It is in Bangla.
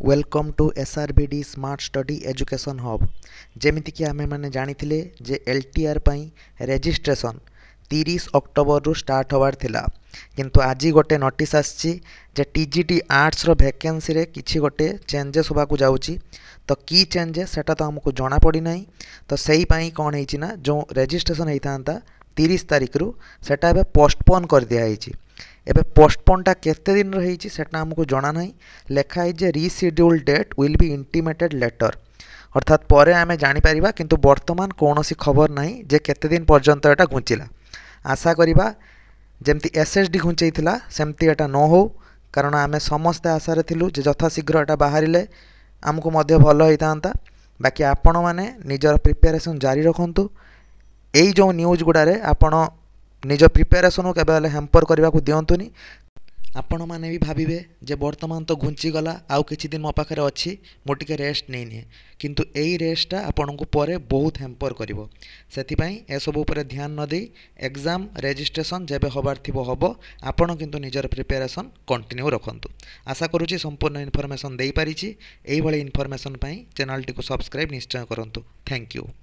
welcome to S R B D smart study education hub ଯେମିତିକି ଆମେମାନେ ଜାଣିଥିଲେ ଯେ ଏଲ୍ ଟି ଆର୍ ପାଇଁ ରେଜିଷ୍ଟ୍ରେସନ୍ ତିରିଶ ଅକ୍ଟୋବରରୁ ଷ୍ଟାର୍ଟ ହେବାର ଥିଲା କିନ୍ତୁ ଆଜି ଗୋଟେ ନୋଟିସ୍ ଆସିଛି ଯେ ଟି ଜି ଟି ଆର୍ଟ୍ସର ଭେକେନ୍ସିରେ କିଛି ଗୋଟେ ଚେଞ୍ଜେସ୍ ହେବାକୁ ଯାଉଛି ତ କି ଚେଞ୍ଜେସ୍ ସେଇଟା ତ ଆମକୁ ଜଣାପଡ଼ିନାହିଁ ତ ସେଇ ପାଇଁ କ'ଣ ହେଇଛି ନା ଯେଉଁ ରେଜିଷ୍ଟ୍ରେସନ୍ ହେଇଥାନ୍ତା তিরিশ তারিখর সেটা এবার পোস্টপোন করে দিয়েছে এবে পোস্টপোনটা কেতে দিনর হয়েছে সেটা আমাকে জনা না লেখা হয়েছে rescheduled date will be intimated later অর্থাৎ পরে আমি জাঁপারা কিন্তু বর্তমান কৌশি খবর না যে কেতদিন পর্যন্ত এটা ঘুঞ্চিলা আশা করা যেমি এসএসডি ঘুঞ্চাই সেমতি এটা ন হো কারণ আমি সমস্তে আশারে লু যে যথাশীঘ্র এটা বাহারে আমি ভালো হয়ে থাকে বাকি আপন মানে নিজের প্রিপারেসন জারি রাখতু ଏଇ ଯେଉଁ ନ୍ୟୁଜ୍ ଗୁଡ଼ାରେ ଆପଣ ନିଜ ପ୍ରିପାରେସନ୍କୁ କେବେ ହେଲେ ହ୍ୟାମ୍ପର୍ କରିବାକୁ ଦିଅନ୍ତୁନି ଆପଣମାନେ ବି ଭାବିବେ ଯେ ବର୍ତ୍ତମାନ ତ ଘୁଞ୍ଚିଗଲା ଆଉ କିଛି ଦିନ ମୋ ପାଖରେ ଅଛି ମୁଁ ଟିକେ ରେଷ୍ଟ ନେଇନିଏ କିନ୍ତୁ ଏଇ ରେଷ୍ଟଟା ଆପଣଙ୍କୁ ପରେ ବହୁତ ହ୍ୟାମ୍ପର୍ କରିବ ସେଥିପାଇଁ ଏସବୁ ଉପରେ ଧ୍ୟାନ ନ ଦେଇ ଏକ୍ଜାମ୍ ରେଜିଷ୍ଟ୍ରେସନ୍ ଯେବେ ହେବାର ଥିବ ହେବ ଆପଣ କିନ୍ତୁ ନିଜର ପ୍ରିପାରେସନ୍ କଣ୍ଟିନ୍ୟୁ ରଖନ୍ତୁ ଆଶା କରୁଛି ସମ୍ପୂର୍ଣ୍ଣ ଇନଫର୍ମେସନ୍ ଦେଇପାରିଛି ଏଇଭଳି ଇନଫର୍ମେସନ୍ ପାଇଁ ଚ୍ୟାନେଲ୍ଟିକୁ ସବସ୍କ୍ରାଇବ୍ ନିଶ୍ଚୟ କରନ୍ତୁ ଥ୍ୟାଙ୍କ ୟୁ